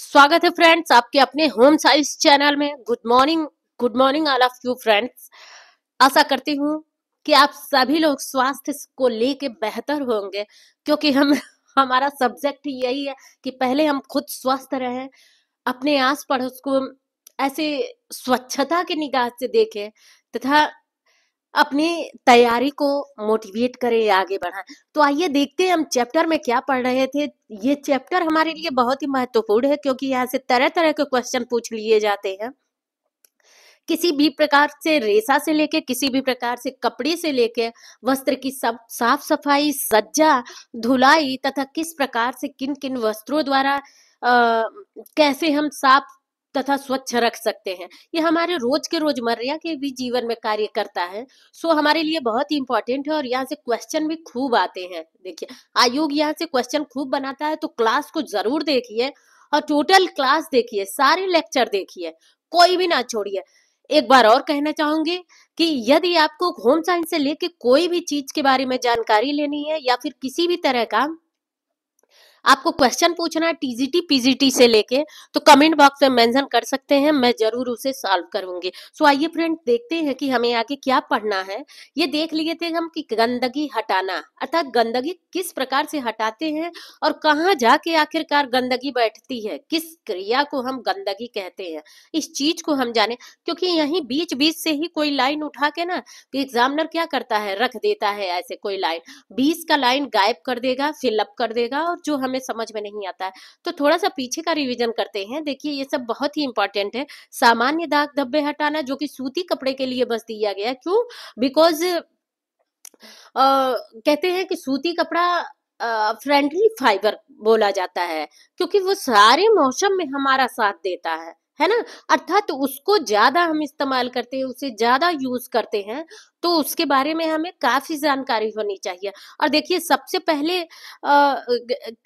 स्वागत है फ्रेंड्स आपके अपने होम साइंस चैनल में good morning good morning all of you friends आशा करती हूँ कि आप सभी लोग स्वास्थ्य को लेके बेहतर होंगे क्योंकि हम हमारा सब्जेक्ट यही है कि पहले हम खुद स्वस्थ रहें अपने आस पड़ोस को ऐसे स्वच्छता के निगाह से देखें तथा अपनी तैयारी को मोटिवेट करें आगे बढ़ाएं तो आइए देखते हैं हम चैप्टर में क्या पढ़ रहे थे ये चैप्टर हमारे लिए बहुत ही महत्वपूर्ण है क्योंकि यहाँ से तरह तरह के क्वेश्चन पूछ लिए जाते हैं किसी भी प्रकार से रेशा से लेके किसी भी प्रकार से कपड़े से लेके वस्त्र की सब साफ सफाई सज्जा धुलाई तथा किस प्रकार से किन किन वस्त्रों द्वारा आ, कैसे हम साफ तथा स्वच्छ रख सकते हैं ये हमारे रोज के रोजमर्रा के भी जीवन में कार्य करता है सो हमारे लिए बहुत ही इंपॉर्टेंट है और यहाँ से क्वेश्चन भी खूब आते हैं देखिए आयोग यहाँ से क्वेश्चन खूब बनाता है तो क्लास को जरूर देखिए और टोटल क्लास देखिए सारे लेक्चर देखिए कोई भी ना छोड़िए एक बार और कहना चाहूंगी कि यदि आपको होम साइंस से लेके कोई भी चीज के बारे में जानकारी लेनी है या फिर किसी भी तरह का आपको क्वेश्चन पूछना है टीजीटी पीजीटी से लेके तो कमेंट बॉक्स में मेंशन कर सकते हैं मैं जरूर उसे सॉल्व करूंगी सो आइए फ्रेंड देखते हैं कि हमें आगे क्या पढ़ना है ये देख लिए थे हम कि गंदगी हटाना अर्थात गंदगी किस प्रकार से हटाते हैं और कहाँ जाके आखिरकार गंदगी बैठती है किस क्रिया को हम गंदगी कहते हैं इस चीज को हम जाने क्योंकि यही बीच बीच से ही कोई लाइन उठा के ना एग्जामिनर क्या करता है रख देता है ऐसे कोई लाइन बीस का लाइन गायब कर देगा फिलअप कर देगा और जो हम हमें समझ में नहीं आता है तो थोड़ा सा पीछे का रिविजन करते हैं देखिए ये सब बहुत ही इंपॉर्टेंट है सामान्य दाग धब्बे हटाना जो कि सूती कपड़े के लिए बस दिया गया क्यों बिकॉज कहते हैं कि सूती कपड़ा फ्रेंडली फाइबर बोला जाता है क्योंकि वो सारे मौसम में हमारा साथ देता है है ना अर्थात उसको ज्यादा हम इस्तेमाल करते हैं उसे ज्यादा यूज करते हैं तो उसके बारे में हमें काफी जानकारी होनी चाहिए और देखिए सबसे पहले आ,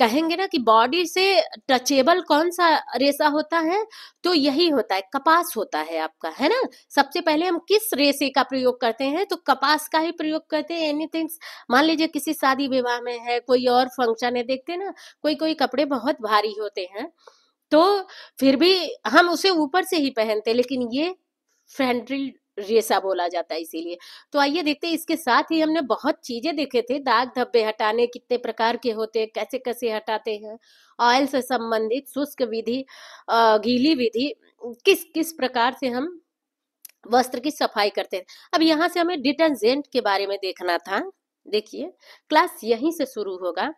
कहेंगे ना कि बॉडी से टचेबल कौन सा रेसा होता है तो यही होता है कपास होता है आपका है ना सबसे पहले हम किस रेसे का प्रयोग करते हैं तो कपास का ही प्रयोग करते हैं एनी थिंग्स मान लीजिए किसी शादी विवाह में है कोई और फंक्शन है देखते ना कोई कोई कपड़े बहुत भारी होते हैं तो फिर भी हम उसे ऊपर से ही पहनते लेकिन ये फैंड्रिल रेसा बोला जाता है इसीलिए तो आइए देखते हैं इसके साथ ही हमने बहुत चीजें देखे थे दाग धब्बे हटाने कितने प्रकार के होते हैं कैसे कैसे हटाते हैं ऑयल से संबंधित शुष्क विधि गीली विधि किस किस प्रकार से हम वस्त्र की सफाई करते हैं अब यहाँ से हमें डिटर्जेंट के बारे में देखना था देखिए क्लास यहीं से शुरू होगा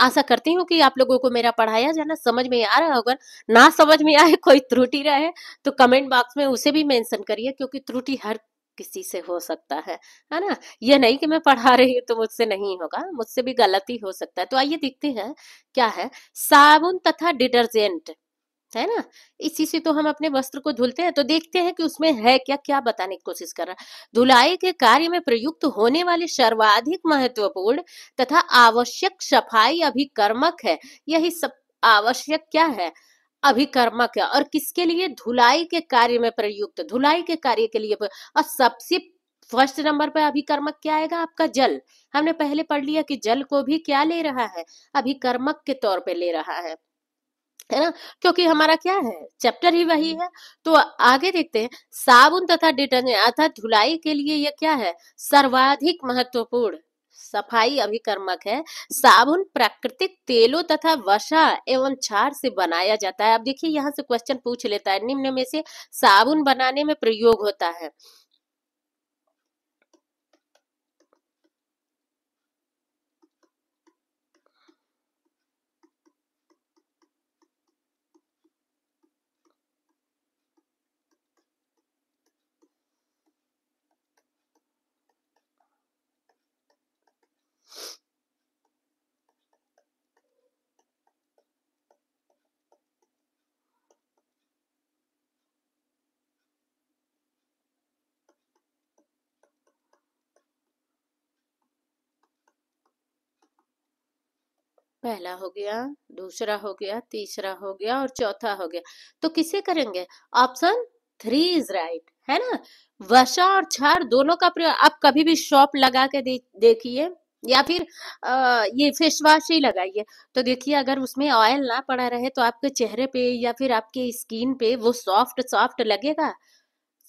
आशा करती हूँ कि आप लोगों को मेरा पढ़ाया जाना समझ में आ रहा होगा ना समझ में आए कोई त्रुटि रहे तो कमेंट बॉक्स में उसे भी मेंशन करिए क्योंकि त्रुटि हर किसी से हो सकता है है ना ये नहीं कि मैं पढ़ा रही हूँ तो मुझसे नहीं होगा मुझसे भी गलती हो सकता है तो आइए देखते हैं क्या है साबुन तथा डिटर्जेंट है ना इसी से तो हम अपने वस्त्र को धुलते हैं तो देखते हैं कि उसमें है क्या क्या बताने की कोशिश कर रहा है धुलाई के कार्य में प्रयुक्त होने वाले सर्वाधिक महत्वपूर्ण तथा आवश्यक सफाई अभिकर्मक है यही सब आवश्यक क्या है अभिकर्मक है और किसके लिए धुलाई के कार्य में प्रयुक्त धुलाई के कार्य के लिए और सबसे फर्स्ट नंबर पर अभिकर्मक क्या आएगा आपका जल हमने पहले पढ़ लिया कि जल को भी क्या ले रहा है अभिकर्मक के तौर पे ले रहा है है ना क्योंकि हमारा क्या है चैप्टर ही वही हम्म। है तो आगे देखते हैं साबुन तथा डिटर्जेंट अर्थात धुलाई के लिए यह क्या है सर्वाधिक महत्वपूर्ण सफाई अभिकर्मक है साबुन प्राकृतिक तेलों तथा वसा एवं छार से बनाया जाता है अब देखिए यहाँ से क्वेश्चन पूछ लेता है निम्न में से साबुन बनाने में प्रयोग होता है पहला हो गया दूसरा हो गया तीसरा हो गया और चौथा हो गया तो किसे करेंगे ऑप्शन थ्री इज राइट है ना वशा और क्षार दोनों का प्रयोग आप कभी भी शॉप लगा के दे, देखिए या फिर आ, ये फेस वॉश ही लगाइए तो देखिए अगर उसमें ऑयल ना पड़ा रहे तो आपके चेहरे पे या फिर आपके स्किन पे वो सॉफ्ट सॉफ्ट लगेगा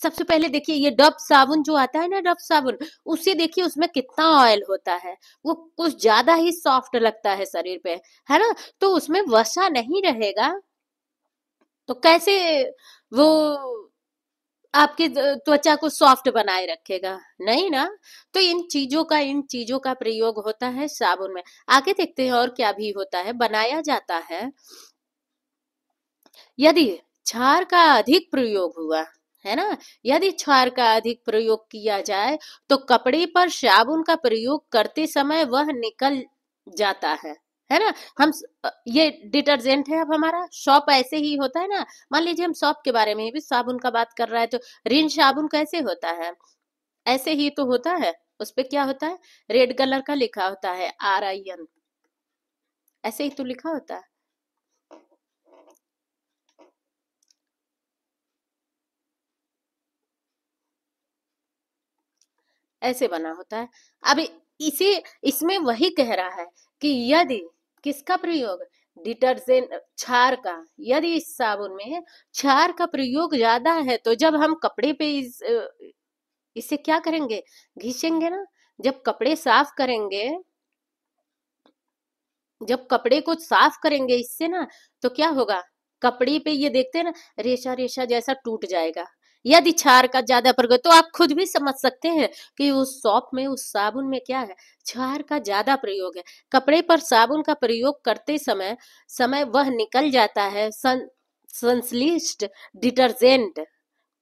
सबसे पहले देखिए ये डब साबुन जो आता है ना डब साबुन उसे देखिए उसमें कितना ऑयल होता है वो कुछ ज्यादा ही सॉफ्ट लगता है शरीर पे है ना तो उसमें वसा नहीं रहेगा तो कैसे वो आपकी त्वचा को सॉफ्ट बनाए रखेगा नहीं ना तो इन चीजों का इन चीजों का प्रयोग होता है साबुन में आगे देखते हैं और क्या भी होता है बनाया जाता है यदि छार का अधिक प्रयोग हुआ है ना यदि क्षार का अधिक प्रयोग किया जाए तो कपड़े पर साबुन का प्रयोग करते समय वह निकल जाता है है ना हम ये डिटर्जेंट है अब हमारा शॉप ऐसे ही होता है ना मान लीजिए हम शॉप के बारे में भी साबुन का बात कर रहा है तो रिन साबुन कैसे होता है ऐसे ही तो होता है उस पर क्या होता है रेड कलर का लिखा होता है आर आई एन ऐसे ही तो लिखा होता है ऐसे बना होता है अब इसे इसमें वही कह रहा है कि यदि किसका प्रयोग डिटर्जेंट छार का यदि इस साबुन में छार का प्रयोग ज्यादा है तो जब हम कपड़े पे इस इसे क्या करेंगे घिसेंगे ना जब कपड़े साफ करेंगे जब कपड़े को साफ करेंगे इससे ना तो क्या होगा कपड़े पे ये देखते हैं ना रेशा रेशा जैसा टूट जाएगा यदि क्षार का ज्यादा प्रयोग तो आप खुद भी समझ सकते हैं कि उस सॉप में उस साबुन में क्या है क्षार का ज्यादा प्रयोग है कपड़े पर साबुन का प्रयोग करते समय समय वह निकल जाता है सन संश्लिष्ट डिटर्जेंट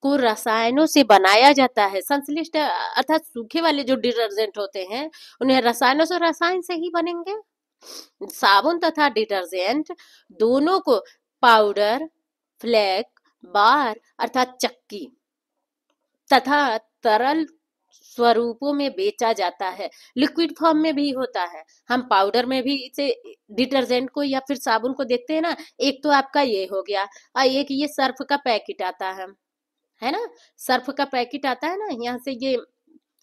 को रसायनों से बनाया जाता है संश्लिष्ट अर्थात सूखे वाले जो डिटर्जेंट होते हैं उन्हें रसायनों से रसायन से ही बनेंगे साबुन तथा डिटर्जेंट दोनों को पाउडर फ्लैक बार अर्थात चक्की तथा तरल स्वरूपों में बेचा जाता है लिक्विड फॉर्म में भी होता है हम पाउडर में भी इसे डिटर्जेंट को या फिर साबुन को देखते हैं ना एक तो आपका ये हो गया और एक ये सर्फ का पैकेट आता है है ना सर्फ का पैकेट आता है ना यहाँ से ये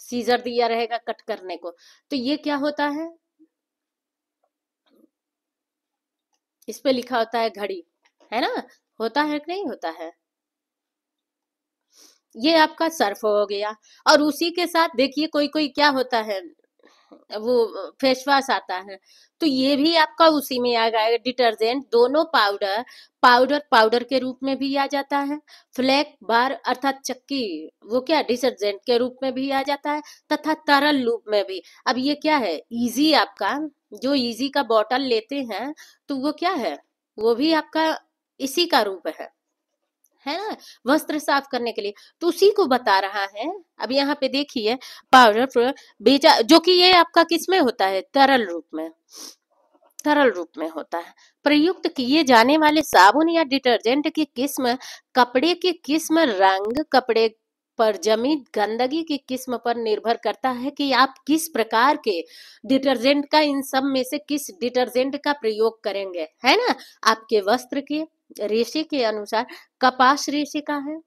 सीजर दिया रहेगा कट करने को तो ये क्या होता है इस पे लिखा होता है घड़ी है ना होता है कि नहीं होता है ये आपका सर्फ हो गया और उसी के साथ देखिए कोई कोई क्या होता है वो फेस वॉश आता है तो ये भी आपका उसी में आ जाएगा डिटर्जेंट दोनों पाउडर पाउडर पाउडर के रूप में भी आ जाता है फ्लैक बार अर्थात चक्की वो क्या डिटर्जेंट के रूप में भी आ जाता है तथा तरल रूप में भी अब ये क्या है इजी आपका जो इजी का बॉटल लेते हैं तो वो क्या है वो भी आपका इसी का रूप है है ना वस्त्र साफ करने के लिए तो उसी को बता रहा है अब यहाँ पे देखिए पाउडर बेचा जो कि ये आपका किसमें होता है तरल रूप में तरल रूप में होता है प्रयुक्त किए जाने वाले साबुन या डिटर्जेंट की किस्म कपड़े की किस्म रंग कपड़े पर जमी गंदगी की किस्म पर निर्भर करता है कि आप किस प्रकार के डिटर्जेंट का इन सब में से किस डिटर्जेंट का प्रयोग करेंगे है ना आपके वस्त्र के रेशे के अनुसार कपास रेशे का है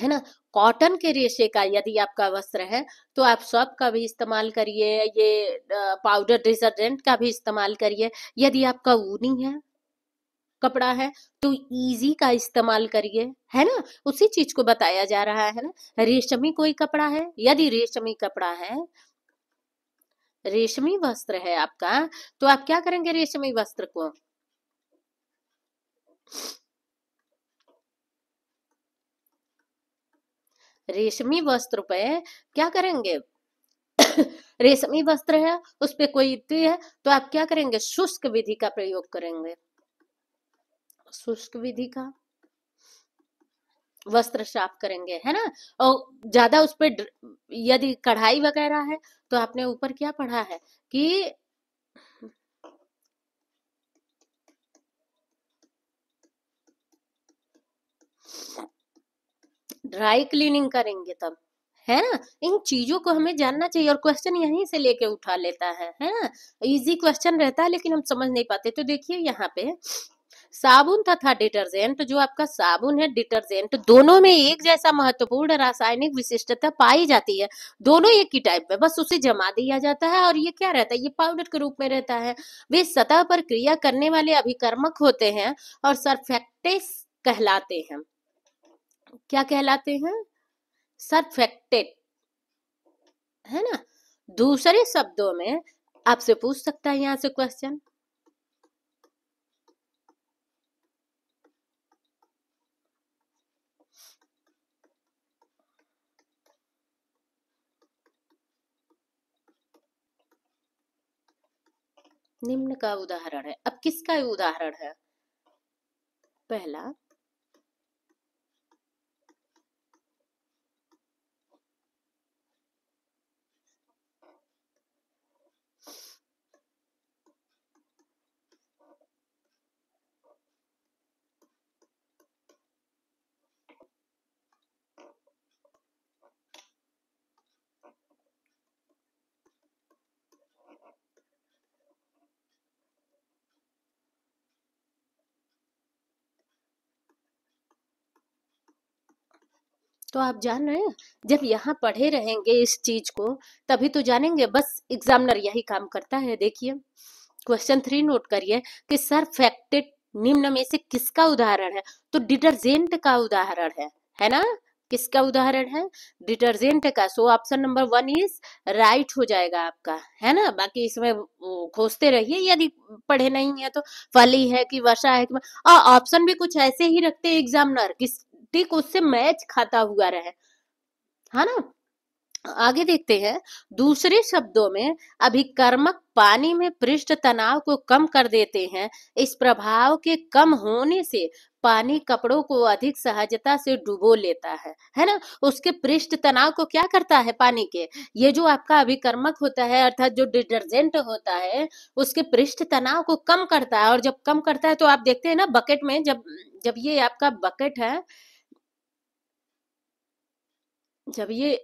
है ना कॉटन के रेशे का यदि आपका वस्त्र है तो आप सॉप का भी इस्तेमाल करिए ये पाउडर डिटर्जेंट का भी इस्तेमाल करिए यदि आपका ऊनी है कपड़ा है तो इजी का इस्तेमाल करिए है ना उसी चीज को बताया जा रहा है ना रेशमी कोई कपड़ा है यदि रेशमी कपड़ा है रेशमी वस्त्र है आपका तो आप क्या करेंगे रेशमी वस्त्र को रेशमी वस्त्र पे क्या करेंगे रेशमी वस्त्र है उस पर कोई इतनी है तो आप क्या करेंगे शुष्क विधि का प्रयोग करेंगे शुष्क विधि का वस्त्र साफ करेंगे है ना और ज्यादा उस पर यदि कढ़ाई वगैरह है तो आपने ऊपर क्या पढ़ा है कि ड्राई क्लीनिंग करेंगे तब है ना इन चीजों को हमें जानना चाहिए और क्वेश्चन यहीं से लेके उठा लेता है है ना इजी क्वेश्चन रहता है लेकिन हम समझ नहीं पाते तो देखिए यहाँ पे साबुन तथा डिटर्जेंट जो आपका साबुन है डिटर्जेंट दोनों में एक जैसा महत्वपूर्ण रासायनिक विशिष्टता पाई जाती है दोनों एक ही टाइप में बस उसे जमा दिया जाता है और ये क्या रहता है ये पाउडर के रूप में रहता है वे सतह पर क्रिया करने वाले अभिकर्मक होते हैं और सरफेक्टेस कहलाते हैं क्या कहलाते हैं सरफेक्टेड है ना दूसरे शब्दों में आपसे पूछ सकता है यहां से क्वेश्चन निम्न का उदाहरण है अब किसका उदाहरण है पहला तो आप जान रहे हैं जब यहाँ पढ़े रहेंगे इस चीज को तभी तो जानेंगे बस एग्जामिनर यही काम करता है देखिए क्वेश्चन थ्री नोट करिए कि सर फैक्टेड निम्न में से किसका उदाहरण है तो डिटर्जेंट का उदाहरण है है ना किसका उदाहरण है डिटर्जेंट का so option number one is right हो जाएगा आपका है ना बाकी इसमें खोजते रहिए यदि पढ़े नहीं है तो फली है कि वर्षा है कि ऑप्शन भी कुछ ऐसे ही रखते हैं एग्जामिनर किस ठीक उससे मैच खाता हुआ रहे है ना आगे देखते हैं दूसरे शब्दों में अभिकर्मक पानी में पृष्ठ तनाव को कम कर देते हैं इस प्रभाव के कम होने से पानी कपड़ों को अधिक सहजता से डुबो लेता है है ना उसके पृष्ठ तनाव को क्या करता है पानी के ये जो आपका अभिकर्मक होता है अर्थात जो डिटर्जेंट होता है उसके पृष्ठ तनाव को कम करता है और जब कम करता है तो आप देखते हैं ना बकेट में जब जब ये आपका बकेट है जब ये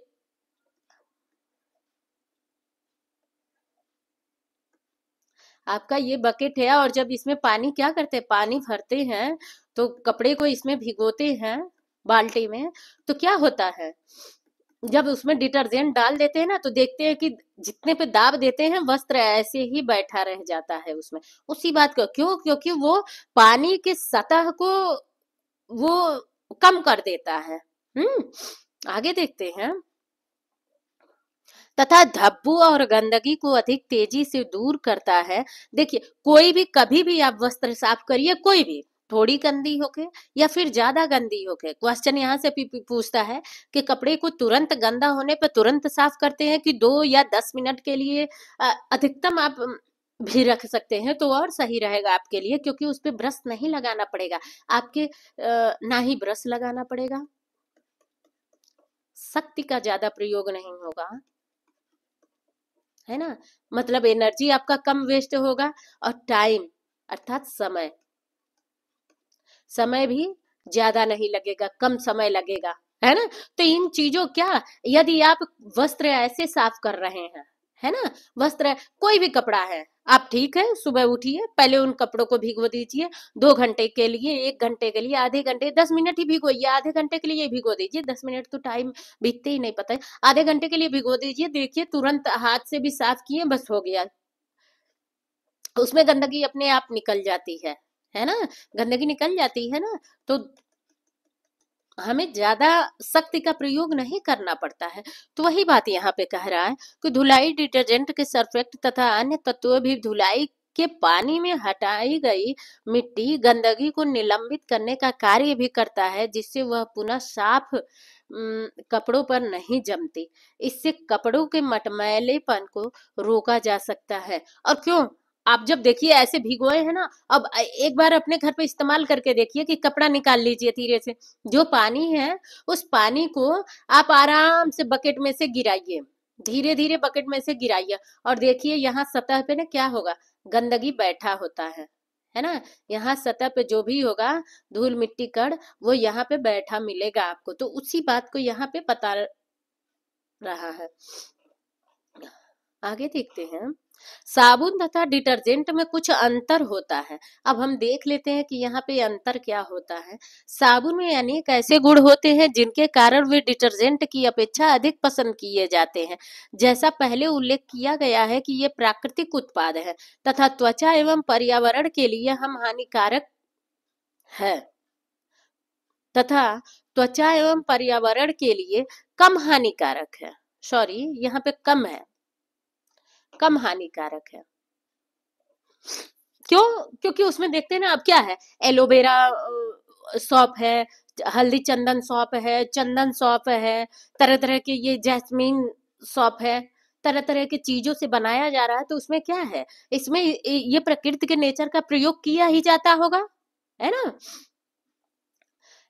आपका ये बकेट है और जब इसमें पानी क्या करते हैं पानी भरते हैं तो कपड़े को इसमें भिगोते हैं बाल्टी में तो क्या होता है जब उसमें डिटर्जेंट डाल देते हैं ना तो देखते हैं कि जितने पे दाब देते हैं वस्त्र ऐसे ही बैठा रह जाता है उसमें उसी बात का क्यों क्योंकि वो पानी के सतह को वो कम कर देता है हम्म आगे देखते हैं तथा धब्बू और गंदगी को अधिक तेजी से दूर करता है देखिए कोई भी कभी भी आप वस्त्र साफ करिए कोई भी थोड़ी गंदी होके या फिर ज्यादा गंदी होके क्वेश्चन यहाँ से पूछता है कि कपड़े को तुरंत गंदा होने पर तुरंत साफ करते हैं कि दो या दस मिनट के लिए अधिकतम आप भी रख सकते हैं तो और सही रहेगा आपके लिए क्योंकि उस पर ब्रश नहीं लगाना पड़ेगा आपके ना ही ब्रश लगाना पड़ेगा शक्ति का ज्यादा प्रयोग नहीं होगा है ना मतलब एनर्जी आपका कम वेस्ट होगा और टाइम अर्थात समय समय भी ज्यादा नहीं लगेगा कम समय लगेगा है ना तो इन चीजों क्या यदि आप वस्त्र ऐसे साफ कर रहे हैं है ना वस्त्र कोई भी कपड़ा है आप ठीक है सुबह उठिए पहले उन कपड़ों को भिगो दीजिए दो घंटे के लिए एक घंटे के लिए आधे घंटे दस मिनट ही भिगोइए आधे घंटे के लिए भिगो दीजिए दस मिनट तो टाइम बीतते ही नहीं पता है आधे घंटे के लिए भिगो दीजिए देखिए तुरंत हाथ से भी साफ किए बस हो गया उसमें गंदगी अपने आप निकल जाती है है ना गंदगी निकल जाती है ना तो हमें ज्यादा शक्ति का प्रयोग नहीं करना पड़ता है तो वही बात यहाँ पे कह रहा है कि धुलाई डिटर्जेंट के सर्फेक्ट तथा अन्य तत्व भी धुलाई के पानी में हटाई गई मिट्टी गंदगी को निलंबित करने का कार्य भी करता है जिससे वह पुनः साफ कपड़ों पर नहीं जमती इससे कपड़ों के मटमैलेपन को रोका जा सकता है और क्यों आप जब देखिए ऐसे भिगोए हैं ना अब एक बार अपने घर पे इस्तेमाल करके देखिए कि कपड़ा निकाल लीजिए धीरे से जो पानी है उस पानी को आप आराम से बकेट में से गिराइए धीरे धीरे बकेट में से गिराइए और देखिए यहाँ सतह पे ना क्या होगा गंदगी बैठा होता है है ना यहाँ सतह पे जो भी होगा धूल मिट्टी कड़ वो यहाँ पे बैठा मिलेगा आपको तो उसी बात को यहाँ पे बता रहा है आगे देखते हैं साबुन तथा डिटर्जेंट में कुछ अंतर होता है अब हम देख लेते हैं कि यहाँ पे अंतर क्या होता है साबुन में अनेक ऐसे गुण होते हैं जिनके कारण वे डिटर्जेंट की अपेक्षा अधिक पसंद किए जाते हैं जैसा पहले उल्लेख किया गया है कि ये प्राकृतिक उत्पाद है तथा त्वचा एवं पर्यावरण के लिए हम हानिकारक है तथा त्वचा एवं पर्यावरण के लिए कम हानिकारक है सॉरी यहाँ पे कम है कम हानिकारक है क्यों क्योंकि उसमें देखते हैं ना अब क्या है एलोवेरा सॉप है हल्दी चंदन सॉप है चंदन सॉप है तरह तरह के ये जैस्मीन सॉप है तरह तरह की चीजों से बनाया जा रहा है तो उसमें क्या है इसमें ये प्रकृति के नेचर का प्रयोग किया ही जाता होगा है ना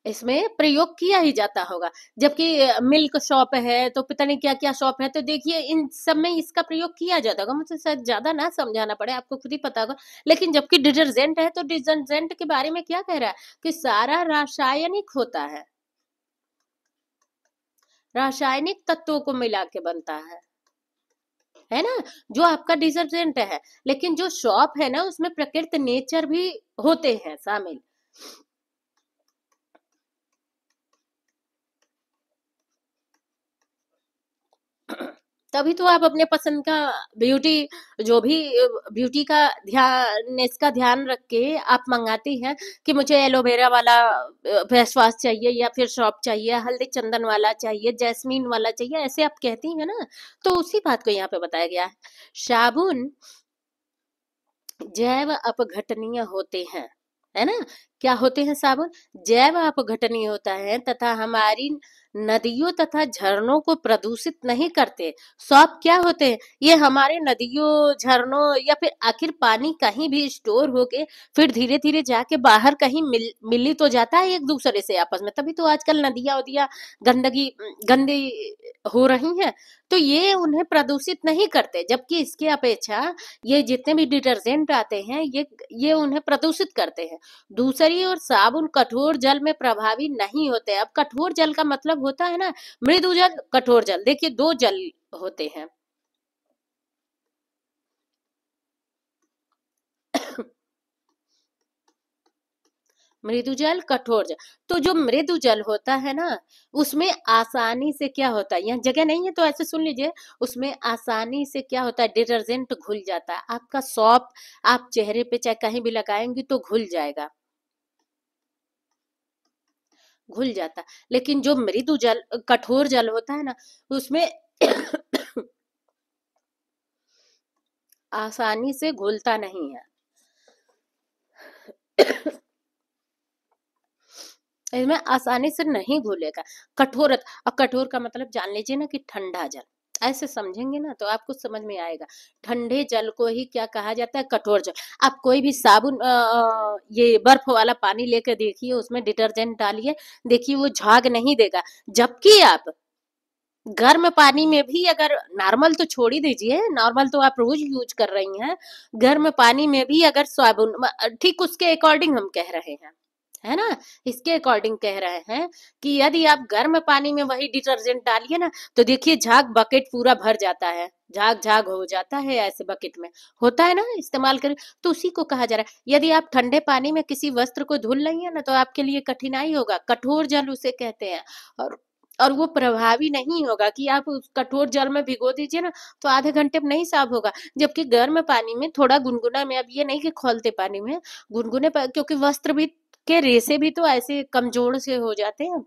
इसमें प्रयोग किया ही जाता होगा जबकि मिल्क शॉप है तो पता नहीं क्या क्या शॉप है तो देखिए इन सब में इसका प्रयोग किया जाता होगा मुझे शायद ज्यादा ना समझाना पड़े आपको खुद ही पता होगा लेकिन जबकि डिटर्जेंट है तो डिटर्जेंट के बारे में क्या कह रहा है कि सारा रासायनिक होता है रासायनिक तत्वों को मिला के बनता है है ना जो आपका डिटर्जेंट है लेकिन जो शॉप है ना उसमें प्रकृत नेचर भी होते हैं शामिल तभी तो आप अपने पसंद का ब्यूटी जो भी ब्यूटी का ध्यान इसका ध्यान रख के आप मंगाती हैं कि मुझे एलोवेरा वाला फेस वॉश चाहिए या फिर शॉप चाहिए हल्दी चंदन वाला चाहिए जैस्मीन वाला चाहिए ऐसे आप कहती हैं ना तो उसी बात को यहाँ पे बताया गया है साबुन जैव अपघटनीय होते हैं है ना क्या होते हैं साबुन जैव अपघटनीय होता है तथा हमारी नदियों तथा झरनों को प्रदूषित नहीं करते सॉप क्या होते हैं ये हमारे नदियों झरनों या फिर आखिर पानी कहीं भी स्टोर होके फिर धीरे धीरे जाके बाहर कहीं मिल मिली तो जाता है एक दूसरे से आपस में तभी तो आजकल नदियां उदिया गंदगी गंदी हो रही हैं तो ये उन्हें प्रदूषित नहीं करते जबकि इसके अपेक्षा ये जितने भी डिटर्जेंट आते हैं ये ये उन्हें प्रदूषित करते हैं दूसरे मरकरी और साबुन कठोर जल में प्रभावी नहीं होते अब कठोर जल का मतलब होता है ना मृदु जल कठोर जल देखिए दो जल होते हैं मृदु जल कठोर जल तो जो मृदु जल होता है ना उसमें आसानी से क्या होता है यहाँ जगह नहीं है तो ऐसे सुन लीजिए उसमें आसानी से क्या होता है डिटर्जेंट घुल जाता है आपका सॉप आप चेहरे पे चाहे कहीं भी लगाएंगी तो घुल जाएगा घुल जाता लेकिन जो मृदु जल कठोर जल होता है ना उसमें आसानी से घुलता नहीं है इसमें आसानी से नहीं घुलेगा कठोरत और कठोर का मतलब जान लीजिए ना कि ठंडा जल ऐसे समझेंगे ना तो आपको समझ में आएगा ठंडे जल को ही क्या कहा जाता है कठोर जल आप कोई भी साबुन आ, ये बर्फ वाला पानी लेकर देखिए उसमें डिटर्जेंट डालिए देखिए वो झाग नहीं देगा जबकि आप गर्म पानी में भी अगर नॉर्मल तो छोड़ ही दीजिए नॉर्मल तो आप रोज यूज कर रही हैं गर्म पानी में भी अगर साबुन ठीक उसके अकॉर्डिंग हम कह रहे हैं है ना इसके अकॉर्डिंग कह रहे हैं कि यदि आप गर्म पानी में वही डिटर्जेंट डालिए ना तो देखिए झाग बकेट पूरा भर जाता है झाग झाग हो जाता है ऐसे बकेट में होता है ना इस्तेमाल कर तो उसी को कहा जा रहा है यदि आप ठंडे पानी में किसी वस्त्र को धुल रही है ना तो आपके लिए कठिनाई होगा कठोर जल उसे कहते हैं और और वो प्रभावी नहीं होगा कि आप उस कठोर जल में भिगो दीजिए ना तो आधे घंटे में नहीं साफ होगा जबकि गर्म पानी में थोड़ा गुनगुना में अब ये नहीं कि खोलते पानी में गुनगुने पा, क्योंकि वस्त्र भी के रेसे भी तो ऐसे कमजोर से हो जाते हैं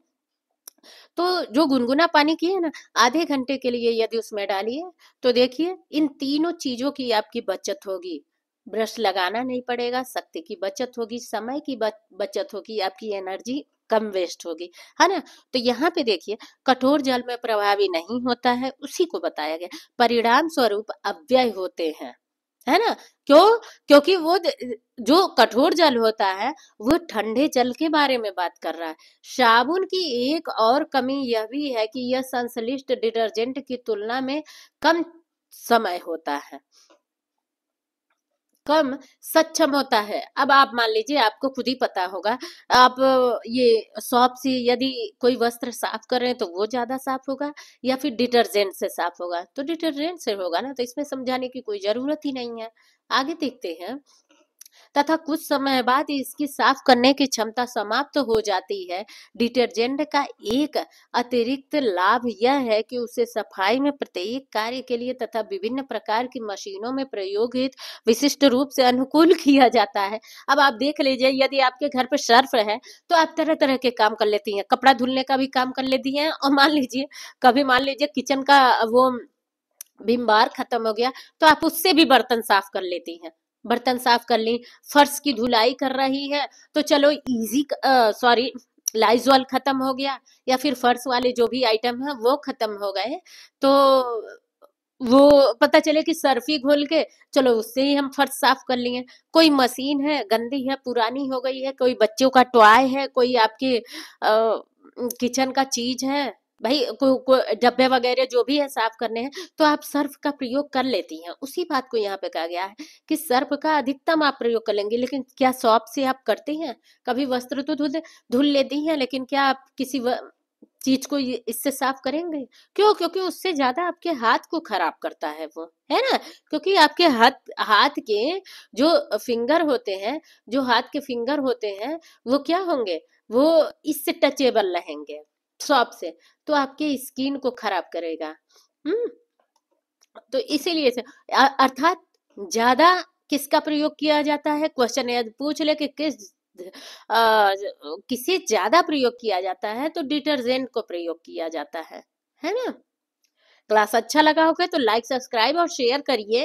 तो जो गुनगुना पानी की है ना आधे घंटे के लिए यदि उसमें डालिए तो देखिए इन तीनों चीजों की आपकी बचत होगी ब्रश लगाना नहीं पड़ेगा शक्ति की बचत होगी समय की बचत होगी आपकी एनर्जी कम वेस्ट होगी है ना तो यहाँ पे देखिए कठोर जल में प्रभावी नहीं होता है उसी को बताया गया परिणाम स्वरूप अव्यय होते हैं है ना क्यों क्योंकि वो जो कठोर जल होता है वो ठंडे जल के बारे में बात कर रहा है साबुन की एक और कमी यह भी है कि यह संश्लिष्ट डिटर्जेंट की तुलना में कम समय होता है कम सक्षम होता है अब आप मान लीजिए आपको खुद ही पता होगा आप ये सॉप से यदि कोई वस्त्र साफ कर रहे हैं तो वो ज्यादा साफ होगा या फिर डिटर्जेंट से साफ होगा तो डिटर्जेंट से होगा ना तो इसमें समझाने की कोई जरूरत ही नहीं है आगे देखते हैं तथा कुछ समय बाद इसकी साफ करने की क्षमता समाप्त हो जाती है डिटर्जेंट का एक अतिरिक्त लाभ यह है कि उसे सफाई में प्रत्येक कार्य के लिए तथा विभिन्न प्रकार की मशीनों में प्रयोगित विशिष्ट रूप से अनुकूल किया जाता है अब आप देख लीजिए यदि आपके घर पर सर्फ है तो आप तरह तरह के काम कर लेती हैं कपड़ा धुलने का भी काम कर लेती हैं और मान लीजिए कभी मान लीजिए किचन का वो बीम बार खत्म हो गया तो आप उससे भी बर्तन साफ कर लेती हैं बर्तन साफ कर लें फर्श की धुलाई कर रही है तो चलो इजी सॉरी लाइजॉल खत्म हो गया या फिर फर्श वाले जो भी आइटम है वो खत्म हो गए तो वो पता चले कि सर्फ ही घोल के चलो उससे ही हम फर्श साफ कर लिए कोई मशीन है गंदी है पुरानी हो गई है कोई बच्चों का टॉय है कोई आपके किचन का चीज है भाई को डब्बे वगैरह जो भी है साफ करने हैं तो आप सर्फ का प्रयोग कर लेती हैं उसी बात को यहाँ पे कहा गया है कि सर्फ का अधिकतम आप प्रयोग कर लेंगे लेकिन क्या सॉप से आप करते हैं कभी वस्त्र तो धुल धुल लेती हैं लेकिन क्या आप किसी व... चीज को इससे साफ करेंगे क्यों क्योंकि उससे ज्यादा आपके हाथ को खराब करता है वो है ना क्योंकि आपके हाथ हाथ के जो फिंगर होते हैं जो हाथ के फिंगर होते हैं वो क्या होंगे वो इससे टचेबल रहेंगे सौंप से तो आपके स्किन को खराब करेगा हम्म तो इसीलिए अर्थात ज्यादा किसका प्रयोग किया जाता है क्वेश्चन यदि पूछ ले कि किस आ, किसे ज्यादा प्रयोग किया जाता है तो डिटर्जेंट को प्रयोग किया जाता है है ना क्लास अच्छा लगा होगा तो लाइक सब्सक्राइब और शेयर करिए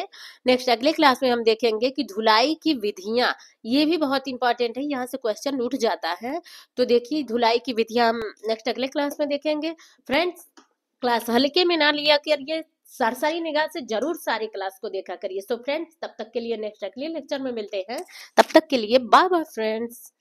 नेक्स्ट अगले क्लास में हम देखेंगे कि धुलाई की विधियां ये भी बहुत इंपॉर्टेंट है यहाँ से क्वेश्चन उठ जाता है तो देखिए धुलाई की विधियां हम नेक्स्ट अगले क्लास में देखेंगे फ्रेंड्स क्लास हल्के में ना लिया करिए सरसरी निगाह से जरूर सारी क्लास को देखा करिए सो तो फ्रेंड्स तब तक के लिए नेक्स्ट अगले लेक्चर में मिलते हैं तब तक के लिए बाय बाय फ्रेंड्स